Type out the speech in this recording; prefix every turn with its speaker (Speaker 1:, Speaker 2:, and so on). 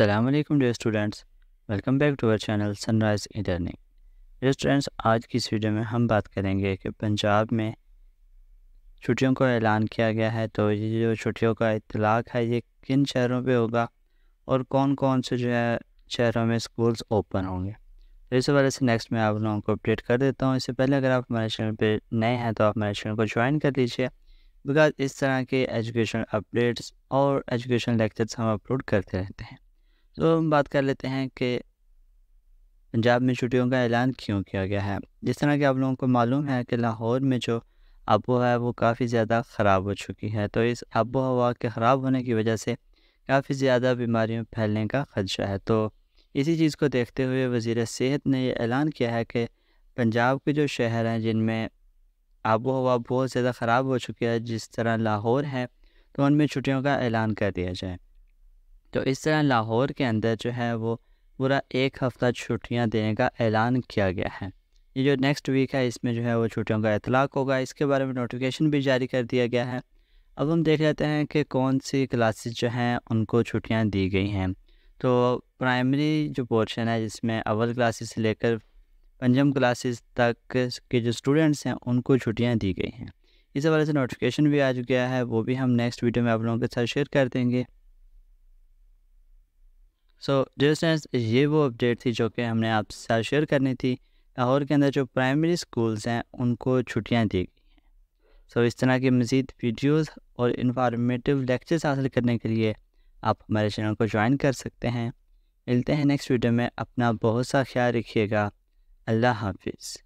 Speaker 1: Aslam dear students welcome back to our channel sunrise e learning dear students आज की इस video में हम बात करेंगे कि पंजाब में छुट्टियों का ऐलान किया गया है तो ये जो छुट्टियों का इतलाक़ है ये किन शहरों पे होगा और कौन कौन से जो है शहरों में स्कूल्स ओपन होंगे तो इस वाले से नेक्स्ट मैं आप लोगों को अपडेट कर देता हूँ इससे पहले अगर आप हमारे चैनल पर नए हैं तो आप हमारे चैनल को ज्वाइन कर लीजिए बिकॉज इस तरह के एजुकेशन अपडेट्स और एजुकेशन लेक्चर्स हम अपलोड करते रहते हैं तो हम बात कर लेते हैं कि पंजाब में छुट्टियों का ऐलान क्यों किया गया है जिस तरह कि आप लोगों को मालूम है कि लाहौर में जो आबो है वो काफ़ी ज़्यादा ख़राब हो चुकी है तो इस आबो हवा के ख़राब होने की वजह से काफ़ी ज़्यादा बीमारियों फैलने का खदशा है तो इसी चीज़ को देखते हुए वज़ी सेहत ने यह ऐलान किया है कि पंजाब के जो शहर हैं जिनमें आबो हवा बहुत ज़्यादा ख़राब हो चुकी है जिस तरह लाहौर है तो उनमें छुट्टियों का ऐलान कर दिया जाए तो इस तरह लाहौर के अंदर जो है वो पूरा एक हफ़्ता छुट्टियां देने का ऐलान किया गया है ये जो नेक्स्ट वीक है इसमें जो है वो छुट्टियों का इतलाक़ होगा इसके बारे में नोटिफिकेशन भी जारी कर दिया गया है अब हम देख लेते हैं कि कौन सी क्लासेस जो हैं उनको छुट्टियां दी गई हैं तो प्राइमरी जो पोर्शन है जिसमें अवल क्लासेस से लेकर पंजम क्लासेस तक के जो स्टूडेंट्स हैं उनको छुट्टियां दी गई हैं इस हवाले से नोटिफिकेशन भी आ गया है वो भी हम नेक्स्ट वीडियो में आप लोगों के साथ शेयर कर देंगे सो डिस्टेंस ये वो अपडेट थी जो कि हमने आप साथ शेयर करनी थी लाहौर के अंदर जो प्राइमरी स्कूल्स हैं उनको छुट्टियाँ दी गई हैं सो इस तरह की मज़ीद वीडियोज़ और इन्फॉर्मेटिव लेक्चर्स हासिल करने के लिए आप हमारे चैनल को ज्वाइन कर सकते हैं मिलते हैं नेक्स्ट वीडियो में अपना बहुत सा ख्याल रखिएगा अल्लाह हाफिज़